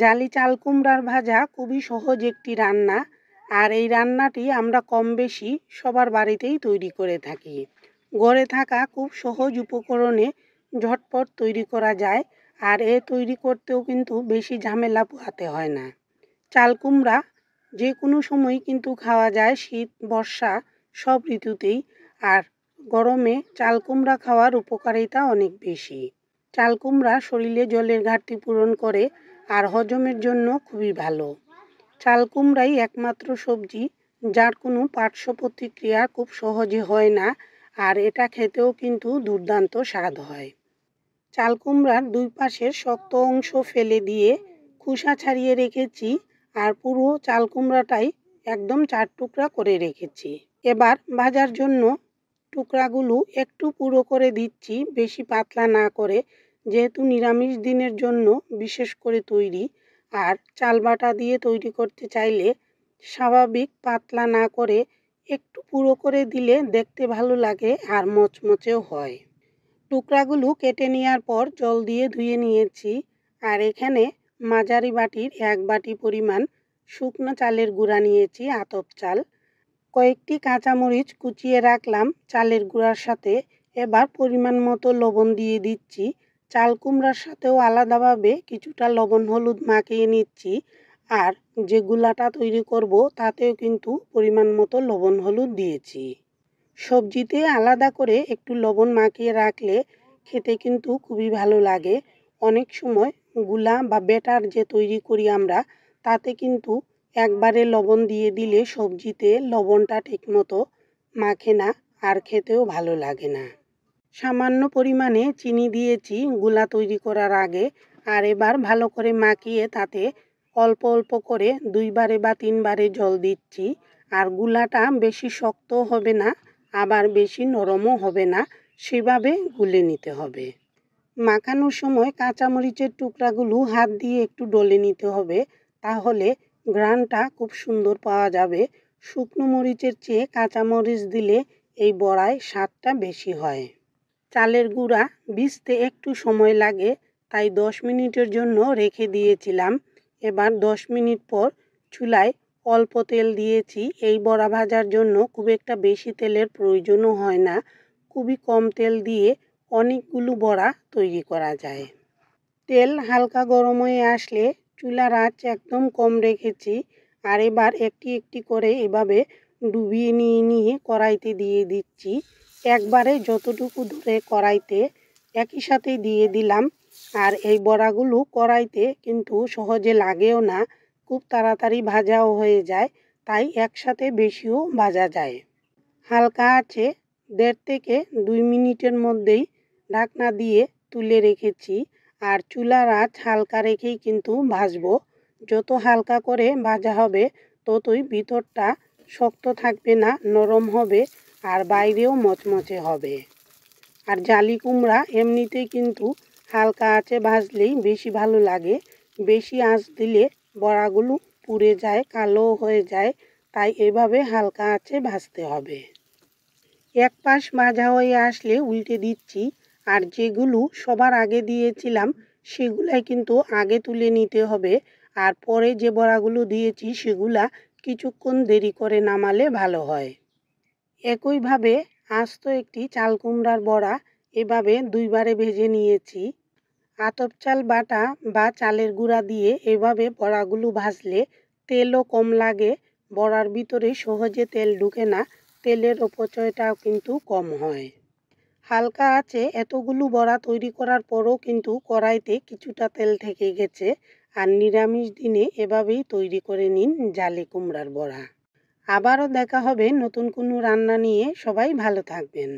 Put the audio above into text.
জালি চাল কুমড়ার ভাজা খুবই সহজ একটি রান্না আর এই রান্নাটি আমরা কম বেশি সবার বাড়িতেই তৈরি করে থাকি গড়ে থাকা খুব সহজ উপকরণে ঝটপট তৈরি করা যায় আর এ তৈরি করতেও কিন্তু বেশি ঝামেলা পোহাতে হয় না চাল কুমড়া যে কোনো সময় কিন্তু খাওয়া যায় শীত বর্ষা সব ঋতুতেই আর গরমে চাল কুমড়া খাওয়ার উপকারিতা অনেক বেশি চাল কুমড়া শরীরে জলের ঘাটতি পূরণ করে আর হজমের জন্য খুবই ভালো চাল কুমড়াই একমাত্র সবজি যার কোনো পার্শ্ব প্রতিক্রিয়া খুব সহজে হয় না আর এটা খেতেও কিন্তু দুর্দান্ত স্বাদ হয় চাল কুমড়ার দুই পাশের শক্ত অংশ ফেলে দিয়ে খোসা ছাড়িয়ে রেখেছি আর পুরো চাল কুমড়াটাই একদম চার টুকরা করে রেখেছি এবার ভাজার জন্য টুকরাগুলো একটু পুরো করে দিচ্ছি বেশি পাতলা না করে যেহেতু নিরামিষ দিনের জন্য বিশেষ করে তৈরি আর চাল বাটা দিয়ে তৈরি করতে চাইলে স্বাভাবিক পাতলা না করে একটু পুরো করে দিলে দেখতে ভালো লাগে আর মচমচেও হয় টুকরাগুলো কেটে নেওয়ার পর জল দিয়ে ধুয়ে নিয়েছি আর এখানে মাঝারি বাটির এক বাটি পরিমাণ শুকনো চালের গুঁড়া নিয়েছি আতপ চাল কয়েকটি কাঁচামরিচ কুচিয়ে রাখলাম চালের গুঁড়ার সাথে এবার পরিমাণ মতো লবণ দিয়ে দিচ্ছি চাল কুমড়ার সাথেও আলাদাভাবে কিছুটা লবণ হলুদ মাখিয়ে নিচ্ছি আর যে গুলাটা তৈরি করব তাতেও কিন্তু পরিমাণ মতো লবণ হলুদ দিয়েছি সবজিতে আলাদা করে একটু লবণ মাখিয়ে রাখলে খেতে কিন্তু খুবই ভালো লাগে অনেক সময় গুলা বা বেটার যে তৈরি করি আমরা তাতে কিন্তু একবারে লবণ দিয়ে দিলে সবজিতে লবণটা ঠিকমতো মাখে না আর খেতেও ভালো লাগে না সামান্য পরিমাণে চিনি দিয়েছি গুলা তৈরি করার আগে আর এবার ভালো করে মাখিয়ে তাতে অল্প অল্প করে দুইবারে বা তিনবারে জল দিচ্ছি আর গুলাটা বেশি শক্ত হবে না আবার বেশি নরমও হবে না সেভাবে গুলে নিতে হবে মাখানোর সময় কাঁচামরিচের টুকরাগুলো হাত দিয়ে একটু ডলে নিতে হবে তাহলে গ্রানটা খুব সুন্দর পাওয়া যাবে শুকনো মরিচের চেয়ে কাঁচামরিচ দিলে এই বড়ায় স্বাদটা বেশি হয় চালের গুঁড়া ভিজতে একটু সময় লাগে তাই 10 মিনিটের জন্য রেখে দিয়েছিলাম এবার 10 মিনিট পর চুলায় অল্প তেল দিয়েছি এই বড়া ভাজার জন্য খুব একটা বেশি তেলের প্রয়োজনও হয় না খুবই কম তেল দিয়ে অনেকগুলো বড়া তৈরি করা যায় তেল হালকা গরম হয়ে আসলে চুলার আঁচ একদম কম রেখেছি আর এবার একটি একটি করে এভাবে ডুবিয়ে নিয়ে নিয়ে কড়াইতে দিয়ে দিচ্ছি একবারে যতটুকু ধরে কড়াইতে একই সাথে দিয়ে দিলাম আর এই বড়াগুলো কড়াইতে কিন্তু সহজে লাগেও না খুব তাড়াতাড়ি ভাজাও হয়ে যায় তাই একসাথে বেশিও ভাজা যায় হালকা আছে দেড় থেকে দুই মিনিটের মধ্যেই ঢাকনা দিয়ে তুলে রেখেছি আর চুলার আঁচ হালকা রেখেই কিন্তু ভাজবো যত হালকা করে ভাজা হবে ততই ভিতরটা শক্ত থাকবে না নরম হবে আর বাইরেও মচমচে হবে আর জালি কুমড়া এমনিতেই কিন্তু হালকা আঁচে ভাজলেই বেশি ভালো লাগে বেশি আঁচ দিলে বড়াগুলো পুড়ে যায় কালো হয়ে যায় তাই এভাবে হালকা আঁচে ভাজতে হবে এক পাশ ভাজা হয়ে আসলে উল্টে দিচ্ছি আর যেগুলো সবার আগে দিয়েছিলাম সেগুলাই কিন্তু আগে তুলে নিতে হবে আর পরে যে বড়াগুলো দিয়েছি সেগুলা কিছুক্ষণ দেরি করে নামালে ভালো হয় একইভাবে আস্ত একটি চাল কুমড়ার বড়া এভাবে দুইবারে ভেজে নিয়েছি আতপ চাল বাটা বা চালের গুঁড়া দিয়ে এভাবে বড়াগুলো ভাজলে তেলও কম লাগে বড়ার ভিতরে সহজে তেল ঢুকে না তেলের অপচয়টাও কিন্তু কম হয় হালকা আছে এতগুলো বড়া তৈরি করার পরও কিন্তু কড়াইতে কিছুটা তেল থেকে গেছে আর নিরামিষ দিনে এভাবেই তৈরি করে নিন জালে কুমড়ার বড়া আবারও দেখা হবে নতুন কোনো রান্না নিয়ে সবাই ভালো থাকবেন